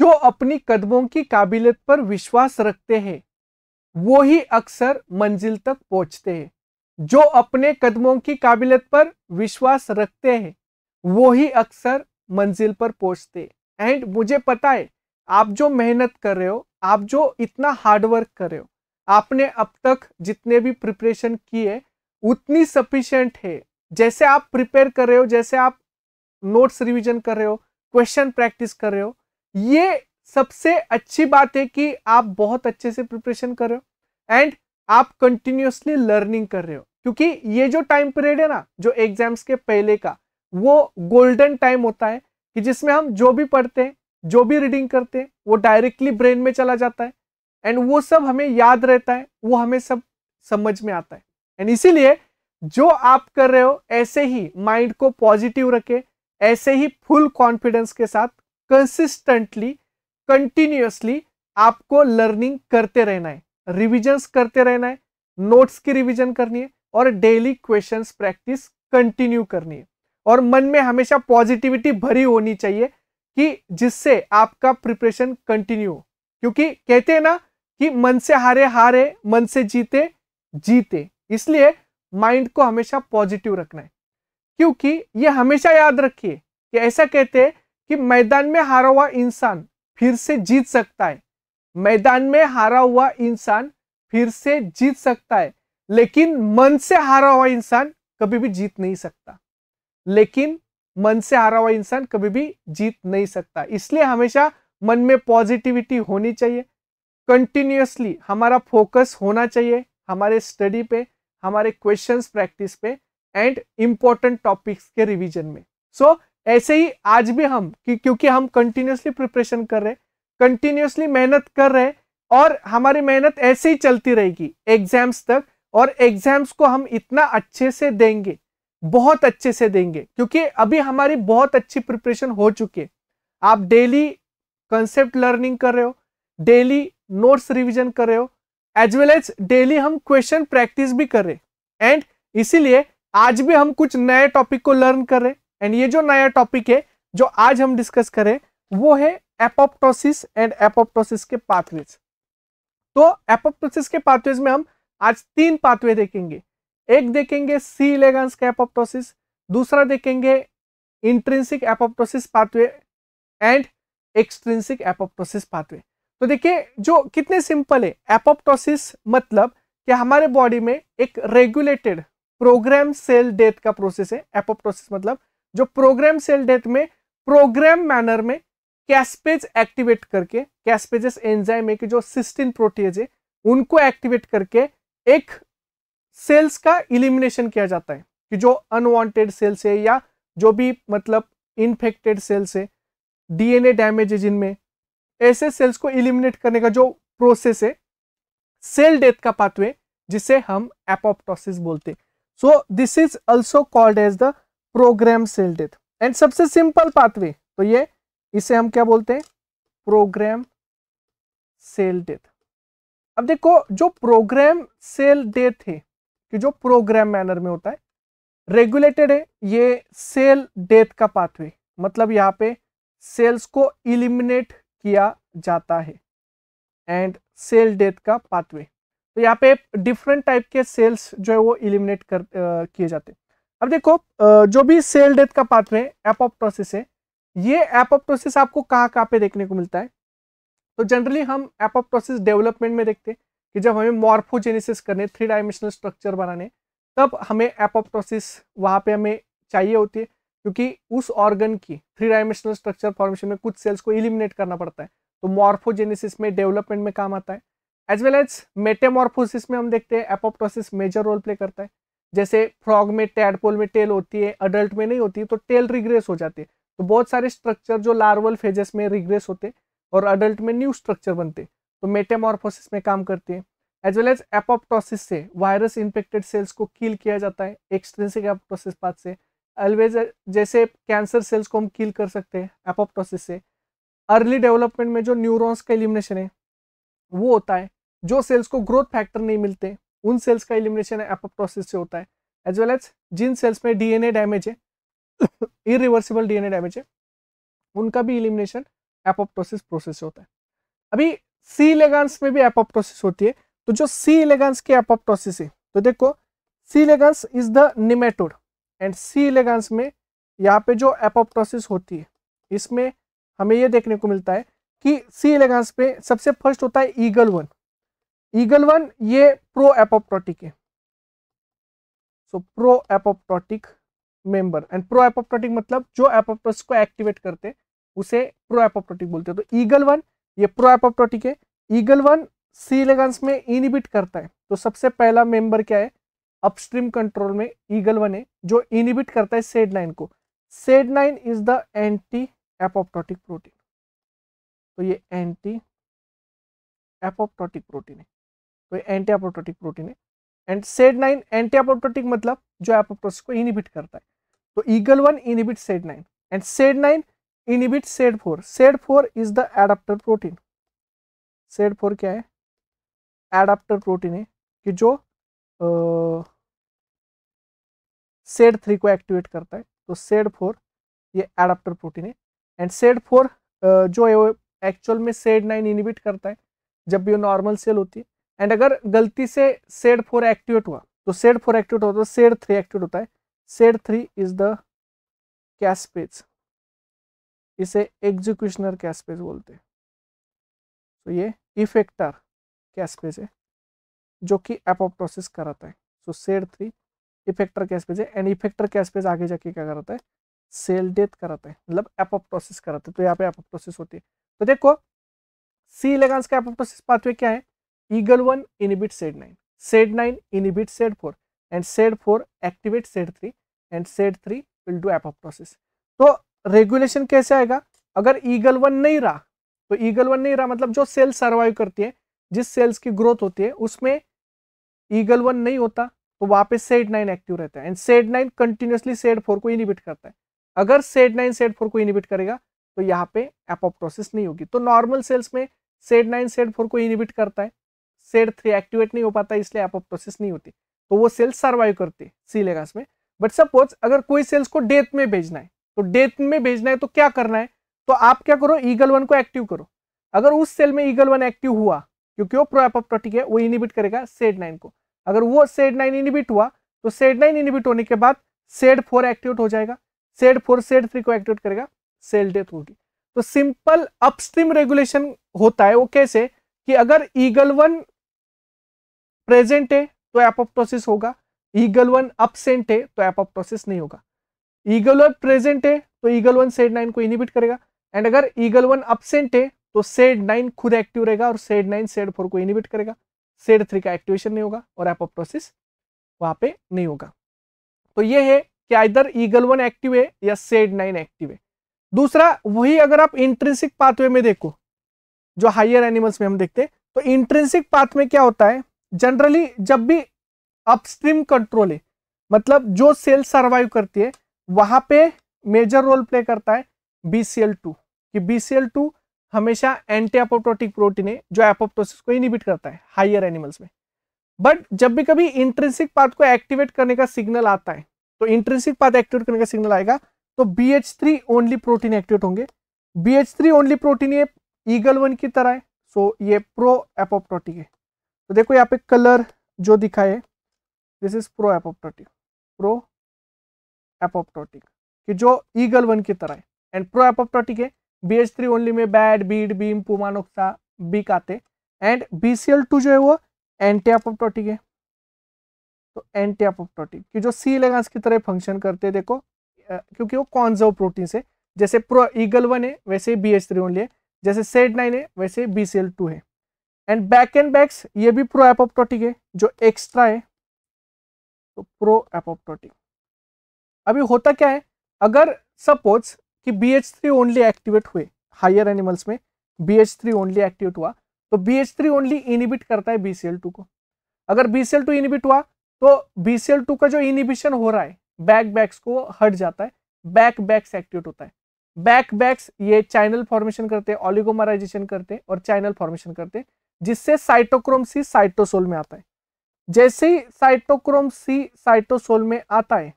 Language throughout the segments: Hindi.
जो अपनी कदमों की काबिलियत पर विश्वास रखते हैं वो ही अक्सर मंजिल तक पहुंचते हैं जो अपने कदमों की काबिलियत पर विश्वास रखते हैं वो ही अक्सर मंजिल पर पहुंचते एंड मुझे पता है आप जो मेहनत कर रहे हो आप जो इतना हार्डवर्क कर रहे हो आपने अब तक जितने भी प्रिपरेशन किए उतनी सफिशेंट है जैसे आप प्रिपेयर कर रहे हो जैसे आप नोट्स रिवीजन कर रहे हो क्वेश्चन प्रैक्टिस कर रहे हो ये सबसे अच्छी बात है कि आप बहुत अच्छे से प्रिपरेशन कर रहे हो एंड आप कंटिन्यूसली लर्निंग कर रहे हो क्योंकि ये जो टाइम पीरियड है ना जो एग्जाम्स के पहले का वो गोल्डन टाइम होता है कि जिसमें हम जो भी पढ़ते हैं जो भी रीडिंग करते हैं वो डायरेक्टली ब्रेन में चला जाता है एंड वो सब हमें याद रहता है वो हमें सब समझ में आता है एंड इसीलिए जो आप कर रहे हो ऐसे ही माइंड को पॉजिटिव रखे ऐसे ही फुल कॉन्फिडेंस के साथ कंसिस्टेंटली कंटिन्यूसली आपको लर्निंग करते रहना है रिविजन्स करते रहना है नोट्स की रिविजन करनी है और डेली क्वेश्चन प्रैक्टिस कंटिन्यू करनी है और मन में हमेशा पॉजिटिविटी भरी होनी चाहिए कि जिससे आपका प्रिपरेशन कंटिन्यू हो क्योंकि कहते हैं ना कि मन से हारे हारे मन से जीते जीते इसलिए माइंड को हमेशा पॉजिटिव रखना है क्योंकि ये हमेशा याद रखिए कि ऐसा कहते हैं कि मैदान में हारा हुआ इंसान फिर से जीत सकता है मैदान में हारा हुआ इंसान फिर से जीत सकता है लेकिन मन से हारा हुआ इंसान कभी भी जीत नहीं सकता लेकिन मन से हारा हुआ इंसान कभी भी जीत नहीं सकता इसलिए हमेशा मन में पॉजिटिविटी होनी चाहिए कंटिन्यूसली हमारा फोकस होना चाहिए हमारे स्टडी पे हमारे क्वेश्चंस प्रैक्टिस पे एंड इम्पोर्टेंट टॉपिक्स के रिवीजन में सो so, ऐसे ही आज भी हम कि क्योंकि हम कंटिन्यूसली प्रिपरेशन कर रहे हैं कंटिन्यूसली मेहनत कर रहे हैं और हमारी मेहनत ऐसे ही चलती रहेगी एग्जाम्स तक और एग्जाम्स को हम इतना अच्छे से देंगे बहुत अच्छे से देंगे क्योंकि अभी हमारी बहुत अच्छी प्रिपरेशन हो चुकी है आप डेली कंसेप्ट लर्निंग कर रहे हो डेली नोट्स रिविजन कर रहे हो एज वेल एज डेली हम क्वेश्चन प्रैक्टिस भी कर रहे एंड इसीलिए आज भी हम कुछ नए टॉपिक को लर्न कर रहे हैं एंड ये जो नया टॉपिक है जो आज हम डिस्कस करें वो है एपोप्टोसिस एंड एपोप्टोसिस के पाथवेज तो एपोप्टोसिस के पाथवेज में हम आज तीन पाथवे देखेंगे एक देखेंगे सी इलेगंस का एपोप्टोसिस दूसरा देखेंगे intrinsic apoptosis pathway and extrinsic apoptosis pathway तो देखिए जो कितने सिंपल है एपोप्टोसिस मतलब कि हमारे बॉडी में एक रेगुलेटेड प्रोग्राम सेल डेथ का प्रोसेस है एपोप्टोसिस मतलब जो प्रोग्राम सेल डेथ में प्रोग्राम मैनर में कैस्पेज एक्टिवेट करके कैस्पेजेस एंजाइम है कि जो सिस्टिन प्रोटीज है उनको एक्टिवेट करके एक सेल्स का इलिमिनेशन किया जाता है कि जो अनवांटेड सेल्स है या जो भी मतलब इन्फेक्टेड सेल्स है डीएनए डैमेज है जिनमें ऐसे सेल्स को इलिमिनेट करने का जो प्रोसेस है सेल डेथ का पाथवे जिसे हम एपोप्टोसिस बोलते हैं so this is also called as the program cell death and सबसे सिंपल पाथवे तो ये इसे हम क्या बोलते हैं प्रोग्राम सेल डेथ अब देखो जो प्रोग्राम सेल डेथ है कि जो प्रोग्राम मैनर में होता है रेगुलेटेड है ये सेल डेथ का पाथवे मतलब यहाँ पे सेल्स को इलिमिनेट किया जाता है एंड सेल डेथ का पाथवे तो यहाँ पे डिफरेंट टाइप के सेल्स जो है वो इलिमिनेट कर किए जाते अब देखो जो भी सेल डेथ का पात्र है एपोप्टोसिस है ये एपोप्टोसिस आपको कहाँ कहाँ पे देखने को मिलता है तो जनरली हम एपोप्टोसिस डेवलपमेंट में देखते हैं कि जब हमें मॉर्फोजेनेसिस करने थ्री डायमेंशनल स्ट्रक्चर बनाने तब हमें एपोप्टोसिस वहाँ पे हमें चाहिए होती है क्योंकि उस ऑर्गन की थ्री डायमेंशनल स्ट्रक्चर फॉर्मेशन में कुछ सेल्स को इलिमिनेट करना पड़ता है तो मॉर्फोजेनेसिस में डेवलपमेंट में काम आता है एज वेल एज मेटेमॉर्फोसिस में हम देखते हैं एपोप्टोसिस मेजर रोल प्ले करता है जैसे फ्रॉग में टैडपोल में टेल होती है अडल्ट में नहीं होती तो टेल रिग्रेस हो जाते हैं तो बहुत सारे स्ट्रक्चर जो लार्वल फेजेस में रिग्रेस होते और अडल्ट में न्यू स्ट्रक्चर बनते तो मेटेमोरफोसिस में काम करते हैं एज वेल एज एपोप्टोसिस से वायरस इन्फेक्टेड सेल्स को किल किया जाता है एक्सट्रेंसिक एपोप्टोसिस पाथ से अलवेज जैसे कैंसर सेल्स को हम किल कर सकते हैं एपोप्टोसिस से अर्ली डेवलपमेंट में जो न्यूरॉन्स का एलिमिनेशन है वो होता है जो सेल्स को ग्रोथ फैक्टर नहीं मिलते उन सेल्स का इलिमिनेशन एपोप्टोसिस से होता है एज वेल एज जिन सेल्स में डीएनए डैमेज है इरिवर्सिबल डीएनए डैमेज है उनका भी इलिमिनेशन एपोप्टोसिस प्रोसेस से होता है अभी सी इलेगांस में भी एपोप्टोसिस होती है तो जो सी इलेगांस की एपोप्टोसिस है तो देखो C elegans is the nematode and C elegans में यहाँ पे जो एपोप्टोसिस होती है इसमें हमें ये देखने को मिलता है कि सी इलेगांस पे सबसे फर्स्ट होता है ईगल वन ईगल वन ये प्रो एपोप्टोटिक है so pro apoptotic member and pro apoptotic मतलब जो एपोप्टोस को एक्टिवेट करते हैं उसे प्रो एपोप्टोटिक बोलते हैं तो ईगल वन ये प्रो एपोप्टोटिक है ईगल वन सी इलेगंस में इनिबिट करता है तो सबसे पहला मेंबर क्या है अपस्ट्रीम कंट्रोल में ईगल वन है जो इनिबिट करता है सेड नाइन को CED nine is the anti apoptotic protein तो ये एंटी एपोप्टोटिक प्रोटीन है तो एंटी अपोप्टोटिक प्रोटीन है and CED nine anti apoptotic मतलब जो एपोप्टोसिस को इनिबिट करता है तो EGL one inhibit CED nine and CED nine inhibit CED four CED four is the adaptor protein CED four क्या है एडाप्टर प्रोटीन है कि जो सेड uh, थ्री को एक्टिवेट करता है तो सेड फोर ये एडाप्टर प्रोटीन है एंड सेड फोर जो है वो एक्चुअल में सेड नाइन इनिबिट करता है जब भी वो नॉर्मल सेल होती है एंड अगर गलती से सेड फोर एक्टिवेट हुआ तो सेड फोर एक्टिवेट होता है सेड थ्री एक्टिवेट होता है CED three is the caspase इसे एग्जीक्यूशनर कैश पेज बोलते हैं तो ये इफेक्टर कैश पेज है जो कि एपोप्टोसिस कराता है so CED three effector caspase है एंड इफेक्टर कैश पेज आगे जाके क्या कराता है सेल डेथ कराता है मतलब एपोप्टोसिस कराता है तो यहाँ पे एपोप्टोसिस होती है तो देखो सी इलेगान्स का एपोप्टोसिस पाथवे क्या है Eagle 1 inhibits SAD9, SAD9 inhibits SAD4 and SAD4 activates SAD3 and SAD3 will do apoptosis. तो रेगुलेशन कैसे आएगा अगर ईगल वन नहीं रहा तो ईगल वन नहीं रहा मतलब जो सेल सर्वाइव करती है जिस सेल्स की ग्रोथ होती है उसमें ईगल वन नहीं होता तो वहां वापस सेड नाइन एक्टिव रहता है and CED nine continuously CED four को इनिबिट करता है अगर सेड नाइन सेड फोर को इनिबिट करेगा तो यहाँ पे एपोप्टोसिस नहीं होगी तो नॉर्मल सेल्स में सेड नाइन सेड फोर को इनिबिट करता है सेड थ्री एक्टिवेट नहीं हो पाता इसलिए आप प्रोसेस नहीं होती तो वो सेल्स सर्वाइव करती सी लेगास में बट सपोज अगर कोई सेल्स को डेथ में भेजना है तो डेथ में भेजना है तो क्या करना है तो आप क्या करो ईगल वन को एक्टिव करो अगर उस सेल में ईगल वन एक्टिव हुआ क्योंकि वो प्रोएप्रोटिक है वो इनिबिट करेगा सेड नाइन को अगर वो सेड नाइन इनिबिट हुआ तो सेड नाइन इनिबिट होने के बाद सेड फोर एक्टिवेट हो जाएगा सेड फोर सेड थ्री को एक्टिवेट करेगा सेल डेथ होगी तो सिंपल अपस्ट्रीम रेगुलेशन होता है वो कैसे कि अगर ईगल वन प्रेजेंट है तो एपोप्टोसिस होगा ईगल वन अपसेंट है तो एपोप्टोसिस नहीं होगा ईगल वन प्रेजेंट है तो ईगल वन सेड नाइन को इनिबिट करेगा एंड अगर ईगल वन अपसेंट है तो सेड नाइन खुद एक्टिव रहेगा और सेड नाइन सेड फोर को इनिबिट करेगा सेड थ्री का एक्टिवेशन नहीं होगा और एपोप्टोसिस वहां पे नहीं होगा तो ये है कि आइदर ईगल वन एक्टिव है या सेड नाइन एक्टिव है दूसरा वही अगर आप इंट्रेंसिक पाथवे में देखो जो हायर एनिमल्स में हम देखते हैं तो इंट्रेंसिक पाथवे क्या होता है जनरली जब भी अपस्ट्रीम कंट्रोल है मतलब जो सेल सर्वाइव करती है वहां पे मेजर रोल प्ले करता है बीसीएल टू कि बी हमेशा एंटी एपोप्टोटिक प्रोटीन है जो एपोप्टोसिस को इनिबिट करता है हायर एनिमल्स में बट जब भी कभी इंट्रेंसिक पार्ट को एक्टिवेट करने का सिग्नल आता है तो इंट्रेंसिक पाथ एक्टिवेट करने का सिग्नल आएगा तो B H three only protein activate होंगे B H three only protein ये ईगल वन की तरह है सो ये प्रो एपोप्टोटिक है तो देखो यहाँ पे कलर जो दिखा है this is pro apoptotic pro apoptotic कि जो ईगल वन की तरह है एंड प्रो एपोप्टोटिक है बी एच थ्री ओनली में Bad Bid Bim Puma Noxa Bik आते and B C L two जो है वो एंटी एपोप्टोटिक है तो एंटी एपोप्टोटिक कि जो सी इलेगांस की तरह फंक्शन करते हैं देखो क्योंकि वो कॉन्जर्व प्रोटीन से जैसे प्रो ईगल वन है वैसे बी एच थ्री ओनली है जैसे सेड नाइन है वैसे बी सी एल टू है एंड बैक एंड बैक्स ये भी प्रो एपोप्टोटिक है जो एक्स्ट्रा है तो प्रो एपोप्टोटिक अभी होता क्या है अगर सपोज कि B H three only activate हुए हायर एनिमल्स में B H three only activate हुआ तो B H three only inhibit करता है बी सी एल टू को अगर B C L two inhibit हुआ तो बी सी एल टू का जो इनिबिशन हो रहा है बैक बैक्स को हट जाता है बैक बैक्स एक्टिवेट होता है बैक बैक्स ये चैनल फॉर्मेशन करते हैं ऑलिगोमराइजेशन करते हैं और चैनल फॉर्मेशन करते हैं जिससे साइटोक्रोम सी साइटोसोल में आता है जैसे ही साइटोक्रोम सी साइटोसोल में आता है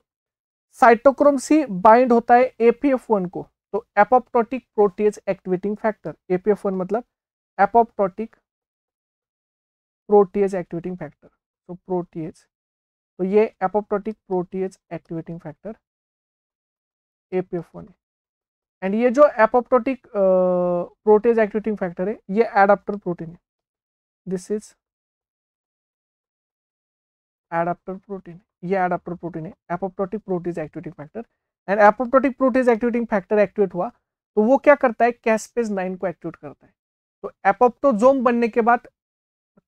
साइटोक्रोम सी बाइंड होता है एपीएफ वन को तो apoptotic protease activating factor APAF one मतलब एपोप्टोटिक प्रोटीज एक्टिवेटिंग फैक्टर तो प्रोटीज तो ये apoptotic protease activating factor APAF one है एंड ये जो एपोप्टोटिक प्रोटीज एक्टिवेटिंग फैक्टर है ये एडाप्टर प्रोटीन है दिस इज एडाप्टर प्रोटीन ये एडाप्टर प्रोटीन है apoptotic protease activating factor and apoptotic protease activating factor activate हुआ तो वो क्या करता है कैसपेज नाइन को एक्टिवेट करता है तो एपोप्टोजोम बनने के बाद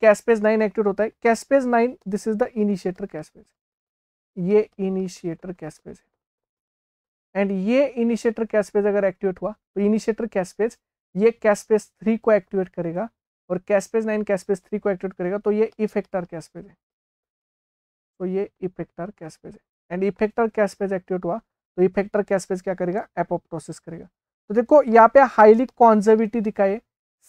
कैसपेज नाइन एक्टिवेट होता है caspase nine this is the initiator caspase ये इनिशिएटर कैसपेज है एंड ये इनिशिएटर कैसपेज अगर एक्टिवेट हुआ तो इनिशिएटर कैसपेज ये कैसपेज थ्री को एक्टिवेट करेगा और कैसपेज नाइन कैसपेज थ्री को एक्टिवेट करेगा तो ये इफेक्टर कैसपेज है तो ये इफेक्टर कैसपेज है एंड इफेक्टर कैसपेज एक्टिवेट हुआ तो इफेक्टर कैसपेज क्या करेगा एपोप्टोसिस करेगा तो देखो यहाँ पे हाईली कॉन्जर्विटी दिखाई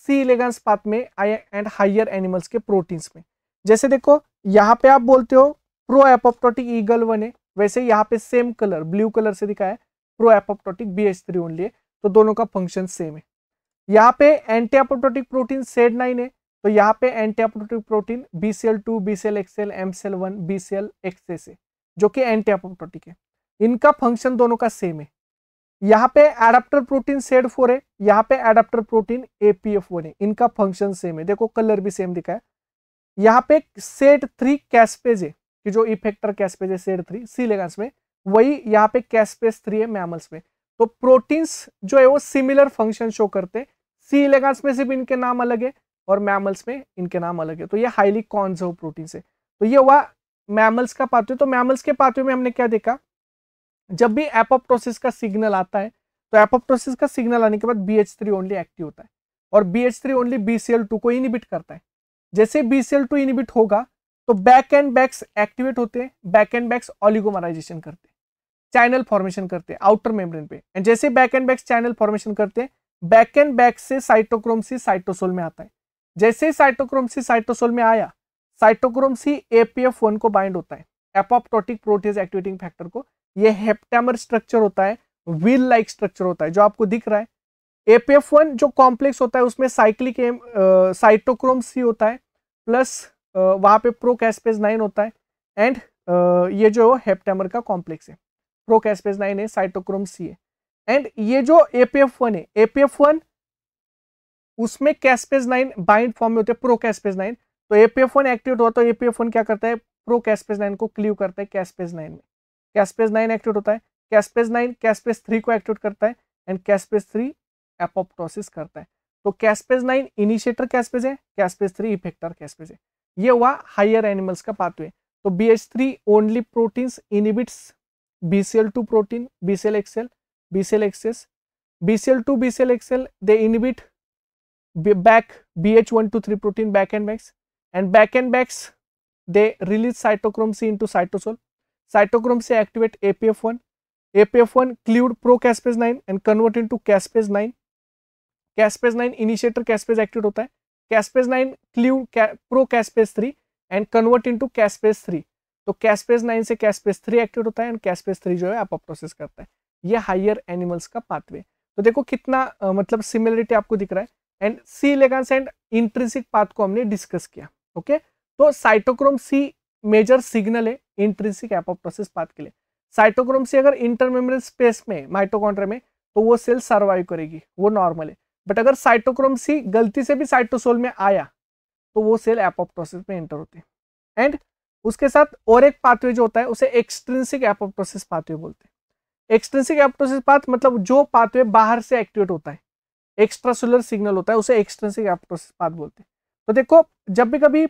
सी इलेगेंस पाथ में आई एंड हाइयर एनिमल्स के प्रोटीन्स में जैसे देखो यहाँ पे आप बोलते हो प्रो एपोप्टोटिक ईगल वन है वैसे यहाँ पे सेम कलर ब्लू कलर से दिखाया है pro apoptotic B H three only है तो दोनों का फंक्शन सेम है यहाँ पे anti apoptotic protein CED nine है तो यहाँ पे anti apoptotic protein B C L two B C L XL M C L one B C L XS है जो कि एंटी एपोटोटिक है इनका फंक्शन दोनों का सेम है यहाँ पे एडाप्टर प्रोटीन सेड फोर है यहाँ पे adaptor protein A F one है इनका फंक्शन सेम है देखो कलर भी सेम दिखा है यहाँ पे सेड थ्री कैसपेज है कि जो इफेक्टर कैसपेज है CED three C elegans वही यहाँ पे कैसपेज थ्री है मैमल्स में तो प्रोटीन्स जो है वो सिमिलर फंक्शन शो करते हैं सी इलेगांस में सिर्फ इनके नाम अलग है और मैमल्स में इनके नाम अलग है तो ये हाईली कॉन्जर्व प्रोटीन है तो ये हुआ मैमल्स का पाथवे तो मैमल्स के पाथवे में हमने क्या देखा जब भी एपोप्टोसिस का सिग्नल आता है तो एपोप्टोसिस का सिग्नल आने के बाद B H three only active होता है और B H three only B C L two को इनिबिट करता है जैसे B C L two inhibit होगा तो बैक एंड बैक्स एक्टिवेट होते हैं बैक एंड बैक्स ऑलिगोमराइजेशन करते हैं चैनल फॉर्मेशन करते हैं आउटर मेम्ब्रेन पे एंड जैसे Bak and Bax channel formation करते हैं बैक एंड बैक से साइटोक्रोम सी साइटोसोल में आता है जैसे ही साइटोक्रोम सी साइटोसोल में आया साइटोक्रोम सी एपीएफ वन को बाइंड होता है एपोप्टोटिक प्रोटीज एक्टिवेटिंग फैक्टर को यह हेप्टैमर स्ट्रक्चर होता है व्हील लाइक स्ट्रक्चर होता है जो आपको दिख रहा है एपीएफ वन जो कॉम्प्लेक्स होता है उसमें साइक्लिक एम साइटोक्रोम सी होता है प्लस uh, वहाँ पे कैसपेज नाइन होता है एंड uh, ये जो हेप्टैमर का कॉम्प्लेक्स है प्रो कैसपेज नाइन है साइटोक्रोम सी है एंड ये जो एपीएफ वन है एपीएफ वन उसमें कैसपेज नाइन बाइंड फॉर्म में होते हैं प्रो कैसपेज नाइन तो एपीएफ वन एक्टिवेट हुआ तो एपीएफ वन क्या करता है प्रो कैसपेज नाइन को क्लीव करता है कैसपेज नाइन में कैसपेज नाइन एक्टिवेट होता है कैसपेज नाइन कैसपेज थ्री को एक्टिवेट करता है एंड कैसपेज थ्री एपोप्टोसिस करता है तो कैसपेज नाइन इनिशिएटर कैसपेज है कैसपेज थ्री इफेक्टर कैसपेज है ये हुआ हायर एनिमल्स का पाथवे तो B H three only proteins inhibits B two protein B C XL BCL axis. BCL to BCL XL they inhibit back BH123 protein back and backs and back and backs they release cytochrome C into cytosol. Cytochrome C activate APF1. APF1 cleaved procaspase 9 and convert into caspase 9. Caspase 9 initiator caspase activate hota hai. Caspase 9 cleaved ca procaspase 3 and convert into caspase 3. तो caspase 9 से caspase 3 activate होता है and caspase 3 जो है apoptosis करता है. ये हायर एनिमल्स का पाथवे तो देखो कितना आ, मतलब सिमिलरिटी आपको दिख रहा है and C elegans and intrinsic path को हमने डिस्कस किया ओके तो साइटोक्रोम सी मेजर सिग्नल है इंट्रिसिक एपोप्टोसिस पाथ के लिए साइटोक्रोम सी अगर इंटरमेमोरियल स्पेस में माइटोकॉन्ड्रिया में तो वो सेल सर्वाइव करेगी वो नॉर्मल है बट अगर साइटोक्रोम सी गलती से भी साइटोसोल में आया तो वो सेल एपोप्टोसिस में एंटर होती है एंड उसके साथ और एक पाथवे जो होता है उसे एक्सट्रिंसिक एपोप्टोसिस पाथवे बोलते हैं एक्सट्रेंसिक एप्टोसिस पाथ मतलब जो पाथवे बाहर से एक्टिवेट होता है एक्स्ट्रासुलर सिग्नल होता है उसे एक्सट्रेंसिक एप्टोसिस पाथ बोलते हैं तो देखो जब भी कभी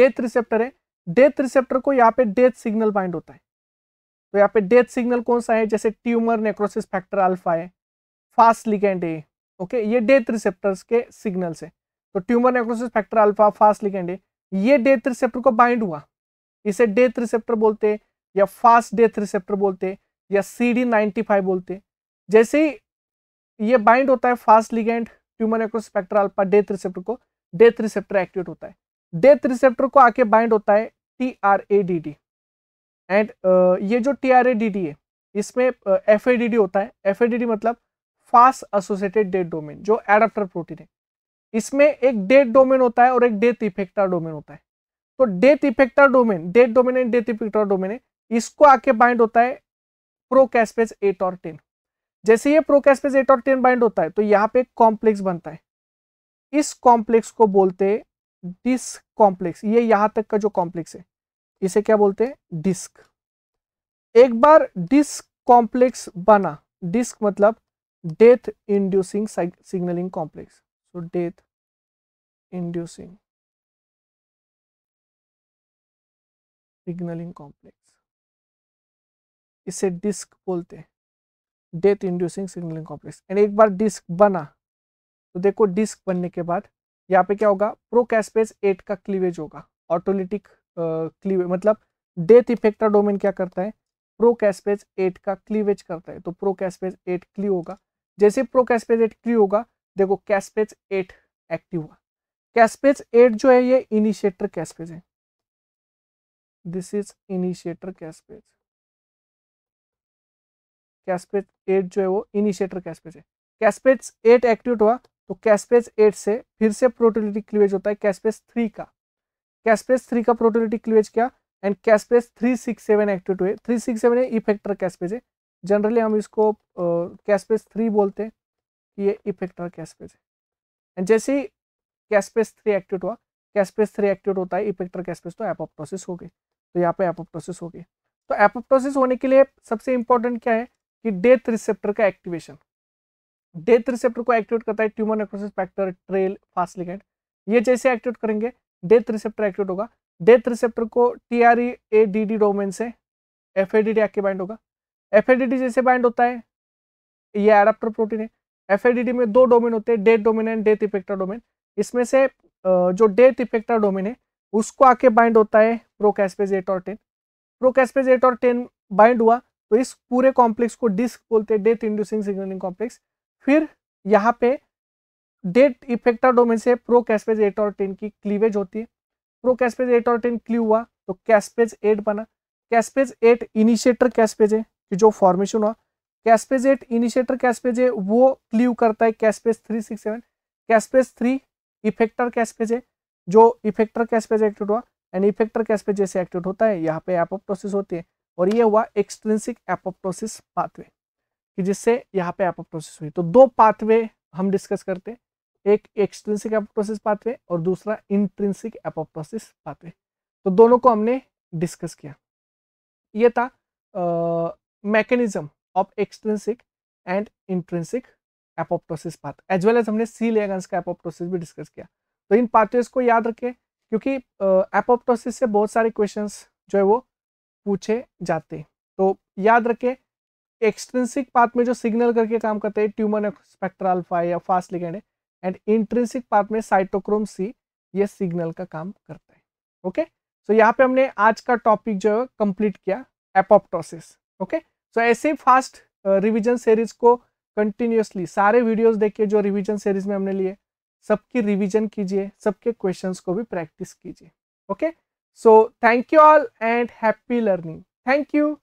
डेथ रिसेप्टर है डेथ रिसेप्टर को यहाँ पे डेथ सिग्नल बाइंड होता है तो यहाँ पे डेथ सिग्नल कौन सा है जैसे ट्यूमर नेक्रोसिस फैक्टर अल्फा है फास्ट लिगेंड है ओके ये डेथ रिसेप्टर्स के सिग्नल्स है तो tumour necrosis factor alpha Fas ligand है ये डेथ रिसेप्टर को बाइंड हुआ इसे डेथ रिसेप्टर बोलते हैं या फास्ट डेथ रिसेप्टर बोलते हैं या सी डी नाइन्टी फाइव बोलते हैं जैसे ही ये बाइंड होता है फास्ट लिगेंड ट्यूमोनेको स्पेक्ट्रल पर डेथ रिसेप्टर को डेथ रिसेप्टर एक्टिवेट होता है डेथ रिसेप्टर को आके बाइंड होता है T R A D D and ये जो T R A D D है इसमें एफ ए डी डी होता है एफ ए डी डी मतलब फास्ट एसोसिएटेड डेथ डोमेन जो एडाप्टर प्रोटीन है इसमें एक डेथ डोमेन होता है और एक डेथ इफेक्टर डोमेन होता है तो death effector domain death domain and death effector domain है इसको आके बाइंड होता है प्रोकैसपेज एट और टेन जैसे ये प्रोकैसपेज एट और टेन बाइंड होता है तो यहाँ पे कॉम्प्लेक्स बनता है इस कॉम्प्लेक्स को बोलते हैं डिस्क कॉम्प्लेक्स ये यहाँ तक का जो कॉम्प्लेक्स है इसे क्या बोलते हैं डिस्क एक बार डिस्क कॉम्प्लेक्स बना डिस्क मतलब death inducing signalling complex so death inducing signalling complex इसे डिस्क बोलते हैं death inducing signalling complex and एक बार डिस्क बना तो देखो डिस्क बनने के बाद यहाँ पे क्या होगा प्रो कैसपेज एट का क्लीवेज होगा ऑटोलिटिक क्लीवेज मतलब डेथ इफेक्टर डोमेन क्या करता है प्रो कैसपेज एट का क्लीवेज करता है तो प्रो कैसपेज एट क्ली होगा जैसे प्रो कैसपेज एट क्ली होगा देखो कैसपेज एट एक्टिव हुआ कैसपेज एट जो है ये इनिशिएटर कैसपेज है this is initiator caspase caspase eight जो है वो इनिशिएटर कैसपेज है कैसपेट एट एक्टिवेट हुआ तो कैसपेज एट से फिर से प्रोटोलिटिक क्लीवेज होता है कैसपेज थ्री का कैसपेज थ्री का प्रोटोलिटिक क्लीवेज क्या and caspase three six seven activate हुए थ्री सिक्स सेवन है इफेक्टर कैसपेज है जनरली हम इसको कैसपेज uh, थ्री बोलते हैं कि ये इफेक्टर कैसपेज है एंड जैसे ही कैसपेज थ्री एक्टिवेट हुआ कैसपेज थ्री एक्टिवेट होता है इफेक्टर कैसपेज तो एपोप्टोसिस हो गई तो यहाँ पे एपोप्टोसिस हो गई तो एपोप्टोसिस होने के लिए सबसे इंपॉर्टेंट क्या है कि डेथ रिसेप्टर का एक्टिवेशन डेथ रिसेप्टर को एक्टिवेट करता है tumour necrosis factor trail fast ये जैसे एक्टिवेट करेंगे डेथ रिसेप्टर एक्टिवेट होगा डेथ रिसेप्टर को T R E A D D domain से एफ ए डी डी आके बाइंड होगा एफ ए डी डी जैसे बाइंड होता है ये एडाप्टर प्रोटीन है एफ ए डी डी में दो डोमेन होते हैं death domain and death effector domain इसमें से जो डेथ इफेक्टर डोमेन है उसको आके बाइंड होता है प्रोकैसपेज एट और टेन प्रोकैसपेज एट और टेन बाइंड हुआ तो इस पूरे कॉम्प्लेक्स को डिस्क बोलते हैं डेथ इंड्यूसिंग सिग्नलिंग कॉम्प्लेक्स फिर यहाँ पे डेट इफेक्टर डोमेन से प्रो कैसपेज एट और टेन की क्लीवेज होती है प्रो कैसपेज एट और टेन क्ली हुआ तो कैसपेज एट बना कैसपेज एट इनिशिएटर कैसपेज है कि जो फॉर्मेशन हुआ कैसपेज एट इनिशिएटर कैसपेज है वो क्लीव करता है caspase three six seven caspase three effector caspase है जो इफेक्टर कैसपेज एक्टिव हुआ एंड इफेक्टर कैसपेज जैसे एक्टिव होता है यहाँ पे एप प्रोसेस होती है और ये हुआ एक्सट्रेंसिक एपोप्टोसिस पाथवे कि जिससे यहाँ पे एपोप्टोसिस हुई तो दो पाथवे हम डिस्कस करते हैं एक एक्सट्रेंसिक एपोप्टोसिस पाथवे और दूसरा इंट्रेंसिक एपोप्टोसिस पाथवे तो दोनों को हमने डिस्कस किया ये था mechanism of extrinsic and intrinsic apoptosis path as well as हमने सी लेगन का एपोप्टोसिस भी डिस्कस किया तो इन पाथवेज को याद रखें क्योंकि एपोप्टोसिस से बहुत सारे क्वेश्चंस जो है वो पूछे जाते तो याद रखें एक्सट्रेंसिक पाथ में जो सिग्नल करके काम करते हैं ट्यूमर स्पेक्ट्रा अल्फा या fast ligand and intrinsic path में साइटोक्रोम सी ये सिग्नल का काम करता है ओके सो so, यहाँ पे हमने आज का टॉपिक जो है कंप्लीट किया एपोप्टोसिस ओके सो ऐसे फास्ट रिविजन सीरीज को कंटिन्यूसली सारे वीडियोज देखिए जो रिविजन सीरीज में हमने लिए सबकी रिविजन कीजिए सबके क्वेश्चन को भी प्रैक्टिस कीजिए okay okay? So, thank you all and happy learning. Thank you.